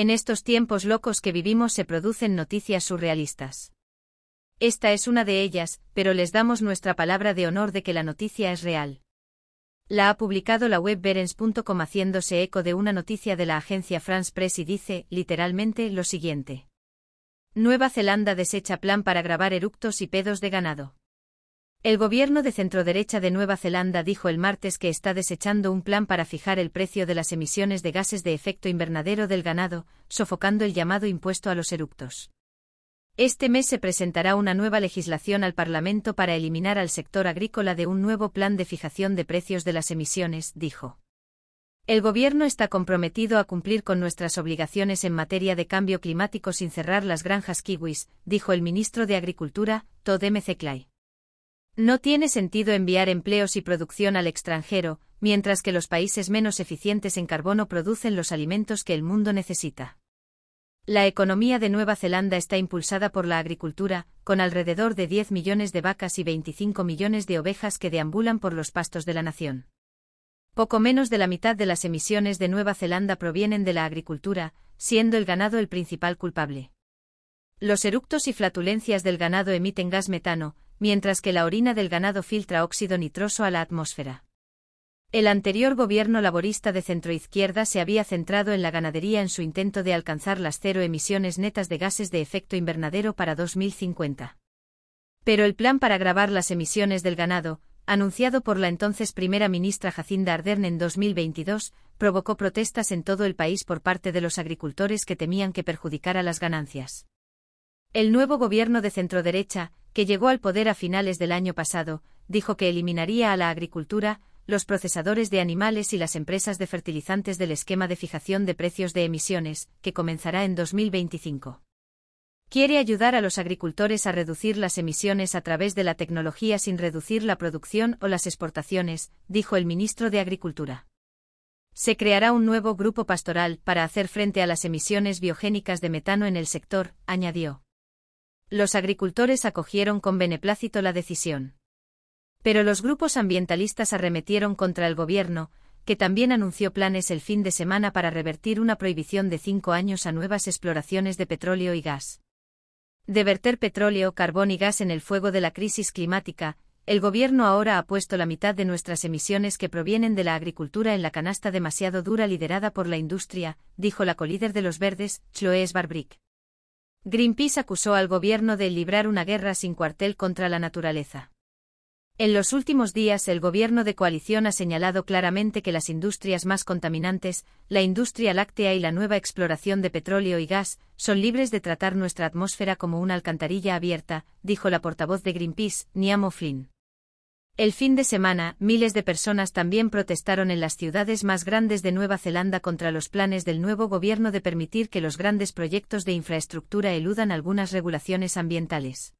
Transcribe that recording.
En estos tiempos locos que vivimos se producen noticias surrealistas. Esta es una de ellas, pero les damos nuestra palabra de honor de que la noticia es real. La ha publicado la web Berens.com haciéndose eco de una noticia de la agencia France Press y dice, literalmente, lo siguiente. Nueva Zelanda desecha plan para grabar eructos y pedos de ganado. El gobierno de centroderecha de Nueva Zelanda dijo el martes que está desechando un plan para fijar el precio de las emisiones de gases de efecto invernadero del ganado, sofocando el llamado impuesto a los eructos. Este mes se presentará una nueva legislación al Parlamento para eliminar al sector agrícola de un nuevo plan de fijación de precios de las emisiones, dijo. El Gobierno está comprometido a cumplir con nuestras obligaciones en materia de cambio climático sin cerrar las granjas kiwis, dijo el ministro de Agricultura, Todd M. No tiene sentido enviar empleos y producción al extranjero, mientras que los países menos eficientes en carbono producen los alimentos que el mundo necesita. La economía de Nueva Zelanda está impulsada por la agricultura, con alrededor de 10 millones de vacas y 25 millones de ovejas que deambulan por los pastos de la nación. Poco menos de la mitad de las emisiones de Nueva Zelanda provienen de la agricultura, siendo el ganado el principal culpable. Los eructos y flatulencias del ganado emiten gas metano, mientras que la orina del ganado filtra óxido nitroso a la atmósfera. El anterior gobierno laborista de centroizquierda se había centrado en la ganadería en su intento de alcanzar las cero emisiones netas de gases de efecto invernadero para 2050. Pero el plan para grabar las emisiones del ganado, anunciado por la entonces primera ministra Jacinda Ardern en 2022, provocó protestas en todo el país por parte de los agricultores que temían que perjudicara las ganancias. El nuevo gobierno de centroderecha, que llegó al poder a finales del año pasado, dijo que eliminaría a la agricultura, los procesadores de animales y las empresas de fertilizantes del esquema de fijación de precios de emisiones, que comenzará en 2025. Quiere ayudar a los agricultores a reducir las emisiones a través de la tecnología sin reducir la producción o las exportaciones, dijo el ministro de Agricultura. Se creará un nuevo grupo pastoral para hacer frente a las emisiones biogénicas de metano en el sector, añadió los agricultores acogieron con beneplácito la decisión. Pero los grupos ambientalistas arremetieron contra el gobierno, que también anunció planes el fin de semana para revertir una prohibición de cinco años a nuevas exploraciones de petróleo y gas. De verter petróleo, carbón y gas en el fuego de la crisis climática, el gobierno ahora ha puesto la mitad de nuestras emisiones que provienen de la agricultura en la canasta demasiado dura liderada por la industria, dijo la colíder de los verdes, Chloé Sbarbrick. Greenpeace acusó al gobierno de librar una guerra sin cuartel contra la naturaleza. En los últimos días el gobierno de coalición ha señalado claramente que las industrias más contaminantes, la industria láctea y la nueva exploración de petróleo y gas, son libres de tratar nuestra atmósfera como una alcantarilla abierta, dijo la portavoz de Greenpeace, Niamo Flynn. El fin de semana, miles de personas también protestaron en las ciudades más grandes de Nueva Zelanda contra los planes del nuevo gobierno de permitir que los grandes proyectos de infraestructura eludan algunas regulaciones ambientales.